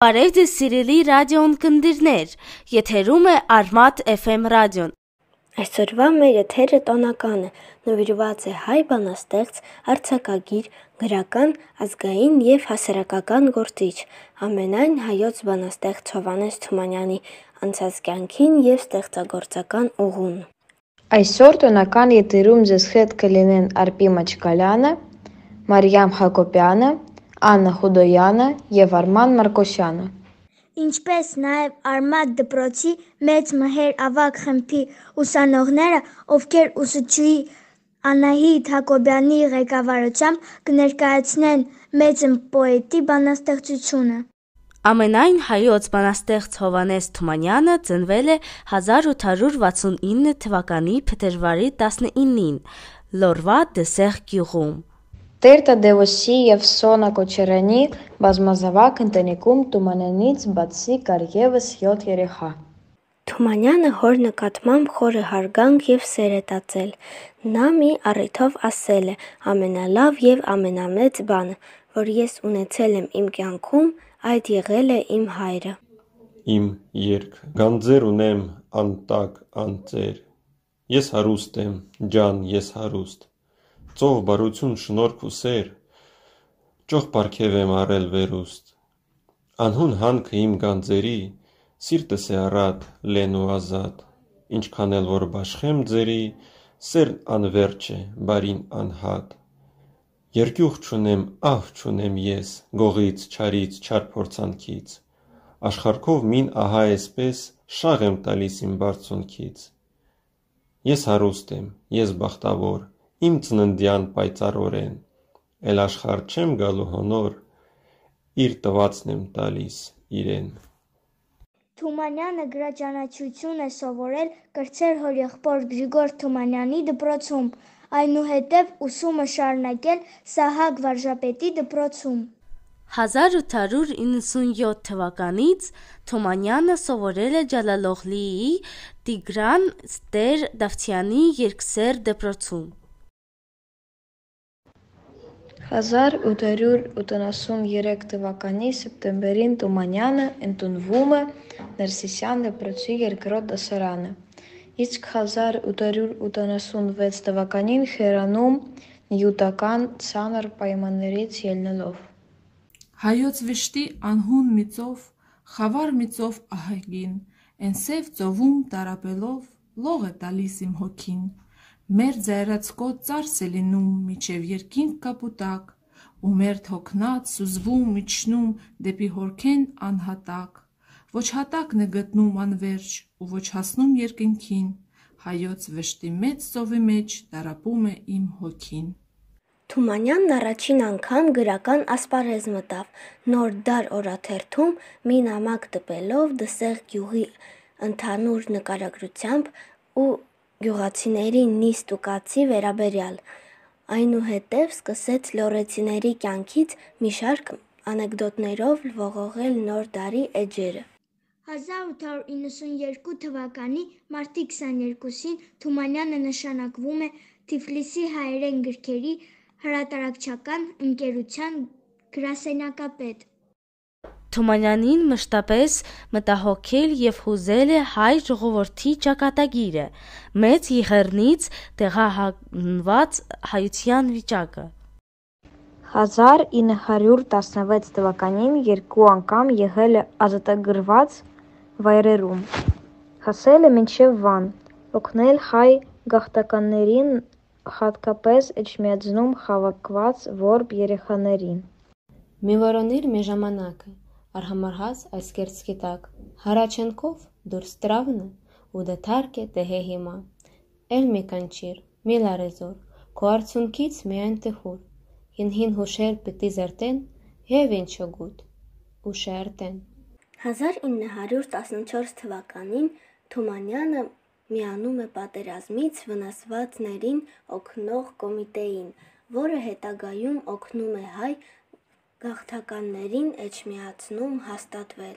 Բարև ձեզ սիրելի ռադիոն կնդիրներ, եթերում է արմատ FM ռադյոն։ Այսօրվա մեր եթերը տոնական է, նվիրված է հայ բանաստեղծ, արձակագիր, գրական, ազգային և հասարակական գործիչ, ամենայն հայոց բանաստեղծ Հովանես Թումանյանի անցած կյանքին և ստեղծագործական ուղուն։ Այսօր տոնական եթերում ձեզ հետ կլինեն Արպի Մաչկալյանը, Մարիամ Հակոբյանը, Աննա Խուդոյանը և Արման Մարկոսյանը։ Ինչպես նաև «Արմատ» դպրոցի «Մեծ մհեր» ավագ խմբի ուսանողները, ովքեր ուսուցչուհի Անահիտ Հակոբյանի ղեկավարությամբ կներկայացնեն «Մեծն» պոետի բանաստեղծությունը։ Ամենայն հայոց բանաստեղծ Հովհաննես Թումանյանը ծնվել է 1869 թվականի փետրվարի 19-ին Լոռվա Դսեղ գյուղում։ Տերտա Դեոսի և Սոնա Կոչարյանի բազմազավակ ընտանիքում Թումանյանից բացի կար ևս 7 երեխա։ Թումանյանը հոր նկատմամբ խորը հարգանք եւ սեր է տածել։ Նա մի առիթով ասել է. «Ամենալավ եւ ամենամեծ բանը, որ ես ունեցել եմ իմ կյանքում, այդ եղել է իմ հայրը»։ Իմ երկ գանձեր ունեմ անտակ անծեր։ Ես հարուստ եմ, ջան, ես հարուստ Ծով բարություն, շնորհք ու սեր, ճոխ պարքև եմ առել վերուստ։ Անհուն հանքը իմ գանձերի, սիրտս է առատ, լեն ու ազատ։ Ինչքան էլ որ բաշխեմ ձերի, սերն անվերջ է, բարին անհատ։ Երկյուղ չունեմ, ահ չունեմ ես, գողից, չարից, չար փորձանքից։ Աշխարհքով մին ահա այսպես շաղ եմ տալիս իմ բարձունքից։ Ես հարուստ եմ, ես բախտավոր, իմ ծննդյան պայծառորեն։ Էլ աշխարհ չեմ գալու հոնոր, իր տվածն եմ տալիս իրեն։ Թումանյանը գրաճանաչություն է սովորել կրծեր հորեղբոր Գրիգոր Թումանյանի դպրոցում, այնուհետև ուսումը շարունակել Սահակ վարժապետի դպրոցում։ 1897 թվականից Թոմանյանը սովորել է Ջալալողլիի Տիգրան Ստեր Դավթյանի երկսեր դպրոցում։ 1883 թվականի սեպտեմբերին Թումանյանը ընդունվում է Ներսիսյան դպրոցի երկրորդ դասարանը, իսկ 1886 թվականին հեռանում նյութական ցանր պայմաններից ելնելով։ Հայոց վշտի անհուն միծով, խավար միծով ահագին, են սև ծովում տարապելով լող է տալիս իմ հոգին մեր ձայրացկո ծարս է լինում միջև երկինք կապուտակ, ու մեր թոքնած սուզվում իջնում դեպի հորքեն անհատակ, ոչ հատակն է գտնում անվերջ ու ոչ հասնում երկինքին, հայոց վշտի մեծ ծովի մեջ դարապում է իմ հոգին։ Թումանյանն առաջին անգամ գրական ասպարեզ մտավ, նոր դար օրաթերթում մի նամակ տպելով դսեղ գյուղի ընդհանուր նկարագրությամբ ու գյուղացիների նիստ ու կացի վերաբերյալ, այնուհետև սկսեց լոռեցիների կյանքից մի շարք անեկդոտներով ողողել նոր դարի էջերը։ 1892 թվականի մարտի 22-ին Թումանյանը նշանակվում է Թիֆլիսի հայերեն գրքերի հրատարակչական ընկերության գրասենակապետ։ Թումանյանին մշտապես մտահոգել եւ հուզել է հայ ժողովրդի ճակատագիրը, մեծ եղեռնից տեղահանված հայության վիճակը։ 1916 թվականին երկու անգամ եղել է ազատագրված վայրերում։ Հասել է մինչև Վան, օգնել հայ գաղթականներին, հատկապես Էջմիածնում հավաքված որբ երեխաներին։ Միվորոներ մի ժամանակը արհամարհած այս կերծքի տակ։ Հարաչենկով դուրս տրավնը ու դա դե թարկ է տեհե հիմա։ Էլ մի կանչիր, մի լարեզոր, քո արցունքից միայն տխուր։ Հին հին հուշեր պիտի զերտեն եւ ինչ շոգուտ։ Ուշը արտեն։ 1914 թվականին Թումանյանը միանում է պատերազմից վնասվածներին օգնող կոմիտեին, որը հետագայում օգնում է հայ գաղթականներին Էջմիածնում հաստատվել։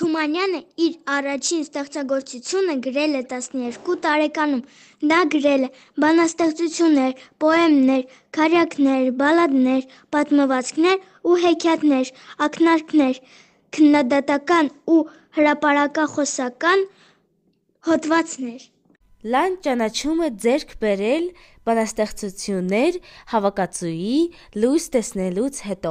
Թումանյանը իր առաջին ստեղծագործությունը գրել է 12 տարեկանում։ Նա գրել է բանաստեղծություններ, պոեմներ, քարյակներ, բալադներ, պատմվածքներ ու հեքիաթներ, ակնարկներ, քննադատական ու հրապարակախոսական հոդվածներ։ Լայն ճանաչումը ձերք բերել բանաստեղծություններ հավաքածուի լույս տեսնելուց հետո։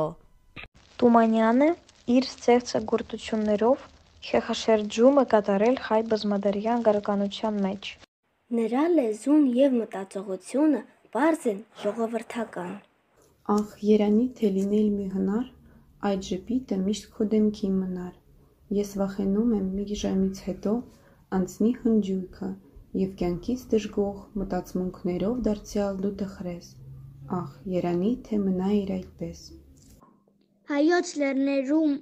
Թումանյանը իր ստեղծագործություններով Չեխաշերջում է կատարել հայ բազմադարյան գրականության մեջ։ Նրա լեզուն եւ մտածողությունը բարձ են ժողովրդական։ Ախ, Երանի թե լինել մի հնար, այդ ժպիտը միշտ քո դեմքի մնար։ Ես վախենում եմ մի ժամից հետո անցնի հնջույքը, Եվ կյանքից դժգող մտածմունքներով դարձյալ դու տխրես, ախ, երանի թե մնայիր այդպես։ Հայոց լեռներում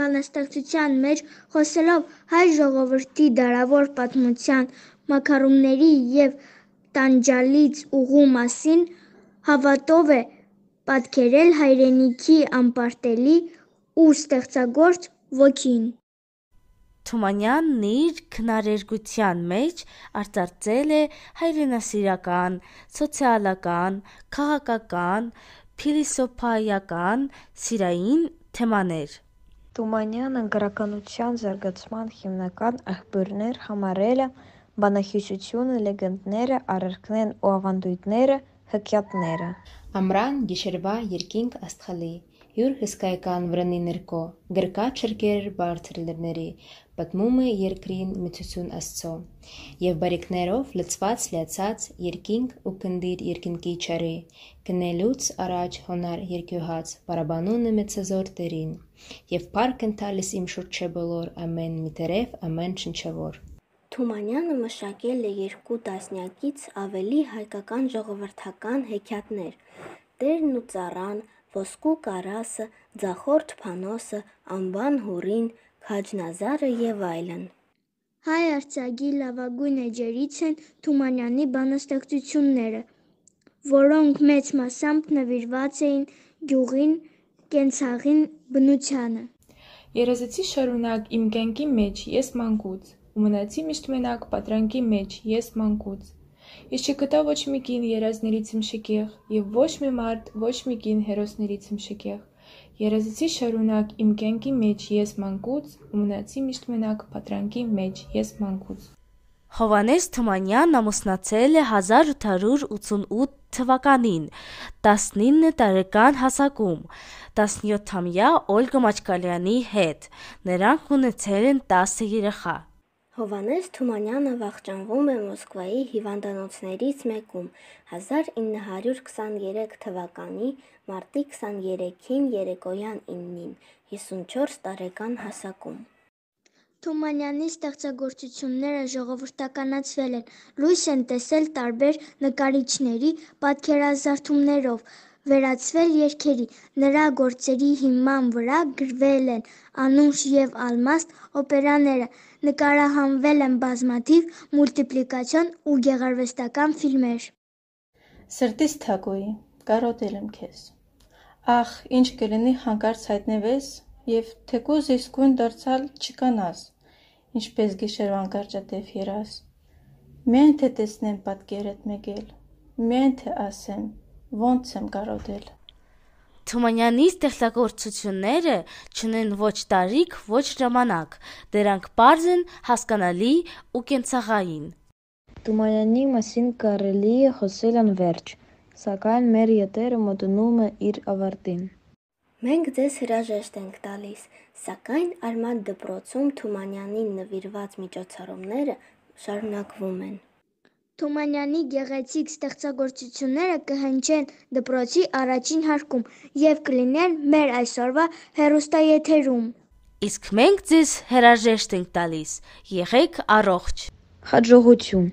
բանաստեղծության մեջ խոսելով հայ ժողովրդի դարավոր պատմության մակարումների եւ տանջալից ուղու մասին հավատով է պատկերել հայրենիքի անպարտելի ու ստեղծագործ ոգին Թումանյանն իր քնարերգության մեջ արտարծել է հայրենասիրական, սոցիալական, քաղաքական, փիլիսոփայական, սիրային թեմաներ։ Թումանյանը գրականության զարգացման հիմնական աղբյուրներ համարել է բանահյուսությունը, լեգենդները, արարքներն ու ավանդույթները, հեքիաթները։ Ամրան գիշերվա երկինք աստղալի հյուր հսկայական վրնի ներքո, գրկա չրկեր բարձր լեռների, պատմում է երկրին մթություն Աստծո։ Եվ բարիկներով լծված լեցած երկինք ու կնդիր երկինքի չարի, գնելուց առաջ հոնար երկյուհած բարաբանուն է մեծազոր տերին։ Եվ պարկ ընթալիս իմ շուրջե բոլոր ամեն միտերև, ամեն շնչավոր։ Թումանյանը մշակել է երկու տասնյակից ավելի հայկական ժողովրդական հեքիաթներ՝ Տերն ու ծառան, ոսկու կարասը, ձախորդ փանոսը, անբան հուրին, քաջնազարը եւ այլն։ Հայ արցագի լավագույն էջերից են Թումանյանի բանաստեղծությունները, որոնք մեծ մասամբ նվիրված էին գյուղին, կենցաղին, բնությանը։ Երազեցի շարունակ իմ կյանքի մեջ ես մանկուց, ու մնացի միշտ մենակ պատրանքի մեջ ես մանկուց։ Ես չգտա ոչ մի կին երազներից իմ շկեղ, եւ ոչ մի մարդ, ոչ մի կին հերոսներից իմ շկեղ։ Երազեցի շարունակ իմ կյանքի մեջ ես մանկուց, ու մնացի միշտ մենակ պատրանքի մեջ ես մանկուց։ Հովանես Թմանյանն ամուսնացել է 1888 թվականին 19 տարեկան հասակում 17-ամյա Օլգա Մաչկալյանի հետ։ Նրանք ունեցել են 10 երեխա։ Հովանես Թումանյանը վախճանվում է Մոսկվայի հիվանդանոցներից մեկում 1923 թվականի մարտի 23-ին երեկոյան 9-ին 54 տարեկան հասակում։ Թումանյանի ստեղծագործությունները ժողովրդականացվել են, լույս են տեսել տարբեր նկարիչների պատկերազարդումներով, վերածվել երգերի։ Նրա գործերի հիման վրա գրվել են «Անուշ» և «Ալմաստ» օպերաները, նկարահանվել են բազմաթիվ մուլտիպլիկացիոն ու գեղարվեստական ֆիլմեր։ Սրտից թակոյի, կարոտել եմ քեզ։ Ախ, ինչ կլինի հանկարծ հայտնվես եւ թեկուզ իսկույն դարձալ չկանաս, ինչպես գիշերվան կարճատև երաս։ Միայն թե տեսնեմ պատկերդ մեկել, միայն թե ասեմ, ո՞նց եմ կարոտել։ Թումանյանի ստեղծագործությունները չունեն ոչ տարիք, ոչ ժամանակ։ Դրանք բարձ են, հասկանալի ու կենցաղային։ Թումանյանի մասին կարելի է խոսել անverջ, սակայն մեր եթերը մոտենում է իր ավարտին։ Մենք ձեզ հրաժեշտ ենք տալիս, սակայն Արման դպրոցում Թումանյանին նվիրված միջոցառումները շարունակվում են։ Թումանյանի գեղեցիկ ստեղծագործությունները կհնչեն դպրոցի առաջին հարկում եւ կլինեն մեր այսօրվա հերոստաեթերում։ Իսկ մենք ձեզ հրաժեշտ ենք տալիս։ Եղեք առողջ։ Հաջողություն։